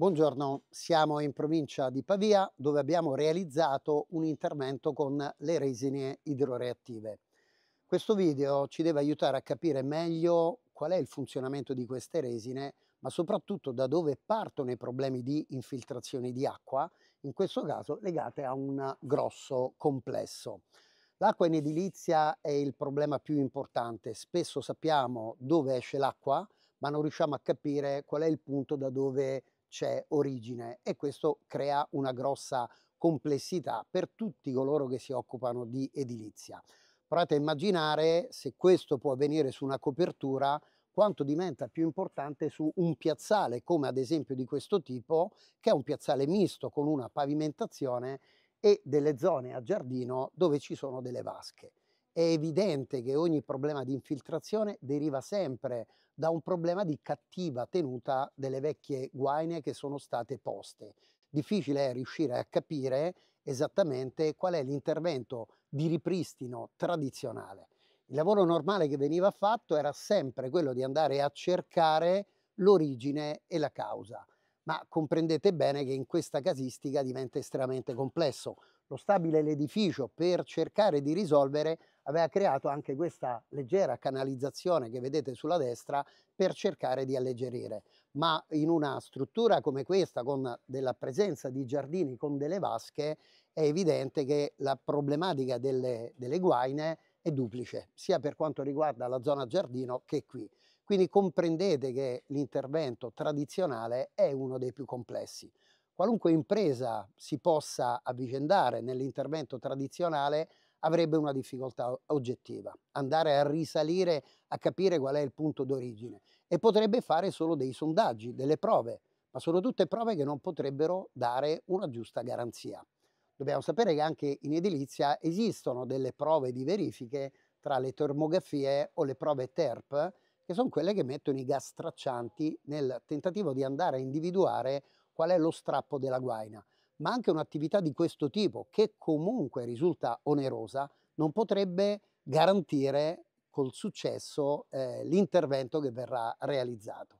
Buongiorno, siamo in provincia di Pavia dove abbiamo realizzato un intervento con le resine idroreattive. Questo video ci deve aiutare a capire meglio qual è il funzionamento di queste resine, ma soprattutto da dove partono i problemi di infiltrazione di acqua, in questo caso legate a un grosso complesso. L'acqua in edilizia è il problema più importante, spesso sappiamo dove esce l'acqua, ma non riusciamo a capire qual è il punto da dove c'è origine e questo crea una grossa complessità per tutti coloro che si occupano di edilizia. Provate a immaginare se questo può avvenire su una copertura quanto diventa più importante su un piazzale come ad esempio di questo tipo che è un piazzale misto con una pavimentazione e delle zone a giardino dove ci sono delle vasche è evidente che ogni problema di infiltrazione deriva sempre da un problema di cattiva tenuta delle vecchie guaine che sono state poste. Difficile è riuscire a capire esattamente qual è l'intervento di ripristino tradizionale. Il lavoro normale che veniva fatto era sempre quello di andare a cercare l'origine e la causa, ma comprendete bene che in questa casistica diventa estremamente complesso lo stabile l'edificio per cercare di risolvere aveva creato anche questa leggera canalizzazione che vedete sulla destra per cercare di alleggerire. Ma in una struttura come questa, con della presenza di giardini con delle vasche, è evidente che la problematica delle, delle guaine è duplice, sia per quanto riguarda la zona giardino che qui. Quindi comprendete che l'intervento tradizionale è uno dei più complessi qualunque impresa si possa avvicendare nell'intervento tradizionale avrebbe una difficoltà oggettiva, andare a risalire a capire qual è il punto d'origine e potrebbe fare solo dei sondaggi, delle prove, ma sono tutte prove che non potrebbero dare una giusta garanzia. Dobbiamo sapere che anche in edilizia esistono delle prove di verifiche tra le termografie o le prove TERP, che sono quelle che mettono i gas traccianti nel tentativo di andare a individuare qual è lo strappo della guaina, ma anche un'attività di questo tipo, che comunque risulta onerosa, non potrebbe garantire col successo eh, l'intervento che verrà realizzato.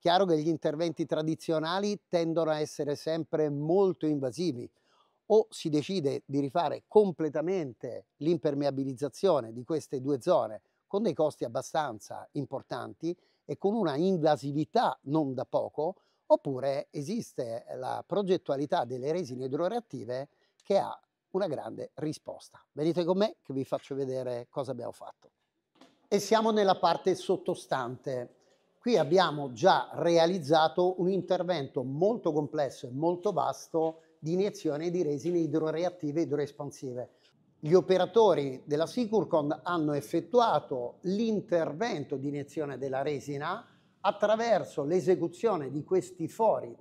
Chiaro che gli interventi tradizionali tendono a essere sempre molto invasivi, o si decide di rifare completamente l'impermeabilizzazione di queste due zone con dei costi abbastanza importanti e con una invasività non da poco, Oppure esiste eh, la progettualità delle resine idroreattive che ha una grande risposta. Venite con me che vi faccio vedere cosa abbiamo fatto. E siamo nella parte sottostante. Qui abbiamo già realizzato un intervento molto complesso e molto vasto di iniezione di resine idroreattive e idroespansive. Gli operatori della Sicurcon hanno effettuato l'intervento di iniezione della resina attraverso l'esecuzione di questi fori,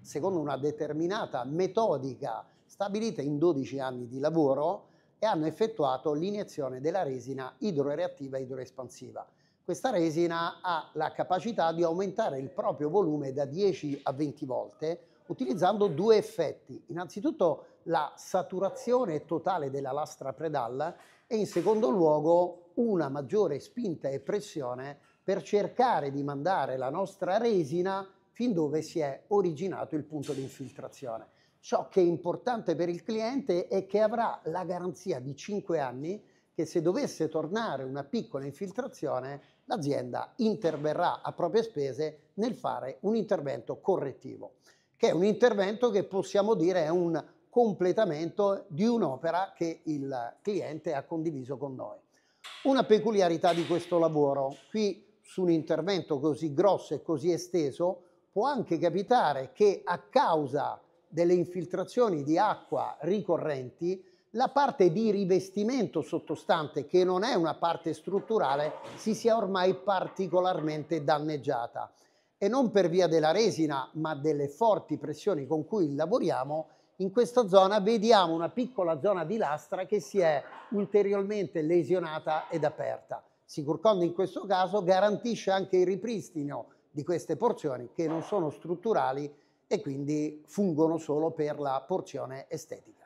secondo una determinata metodica stabilita in 12 anni di lavoro, e hanno effettuato l'iniezione della resina idroreattiva e idroespansiva. Questa resina ha la capacità di aumentare il proprio volume da 10 a 20 volte utilizzando due effetti. Innanzitutto la saturazione totale della lastra predalla e in secondo luogo una maggiore spinta e pressione per cercare di mandare la nostra resina fin dove si è originato il punto di infiltrazione. Ciò che è importante per il cliente è che avrà la garanzia di 5 anni che se dovesse tornare una piccola infiltrazione, l'azienda interverrà a proprie spese nel fare un intervento correttivo, che è un intervento che possiamo dire è un completamento di un'opera che il cliente ha condiviso con noi. Una peculiarità di questo lavoro, qui su un intervento così grosso e così esteso, può anche capitare che a causa delle infiltrazioni di acqua ricorrenti, la parte di rivestimento sottostante, che non è una parte strutturale, si sia ormai particolarmente danneggiata. E non per via della resina, ma delle forti pressioni con cui lavoriamo, in questa zona vediamo una piccola zona di lastra che si è ulteriormente lesionata ed aperta. Sicurcond in questo caso garantisce anche il ripristino di queste porzioni che non sono strutturali e quindi fungono solo per la porzione estetica.